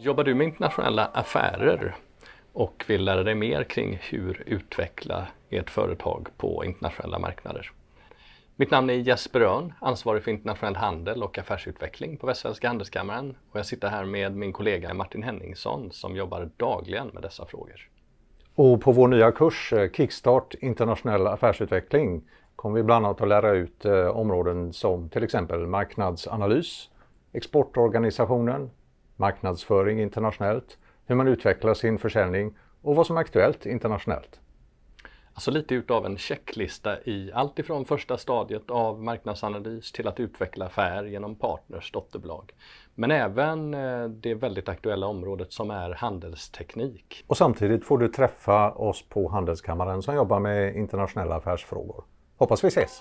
Jobbar du med internationella affärer och vill lära dig mer kring hur utveckla ert företag på internationella marknader? Mitt namn är Jesper Örn, ansvarig för internationell handel och affärsutveckling på Västsvenska Handelskammaren och jag sitter här med min kollega Martin Henningsson som jobbar dagligen med dessa frågor. Och på vår nya kurs eh, Kickstart internationell affärsutveckling kommer vi bland annat att lära ut eh, områden som till exempel marknadsanalys, exportorganisationen, marknadsföring internationellt, hur man utvecklar sin försäljning och vad som är aktuellt internationellt. Alltså lite utav en checklista i allt ifrån första stadiet av marknadsanalys till att utveckla affär genom partners, dotterbolag. Men även eh, det väldigt aktuella området som är handelsteknik. Och samtidigt får du träffa oss på Handelskammaren som jobbar med internationella affärsfrågor. Hoppas vi ses!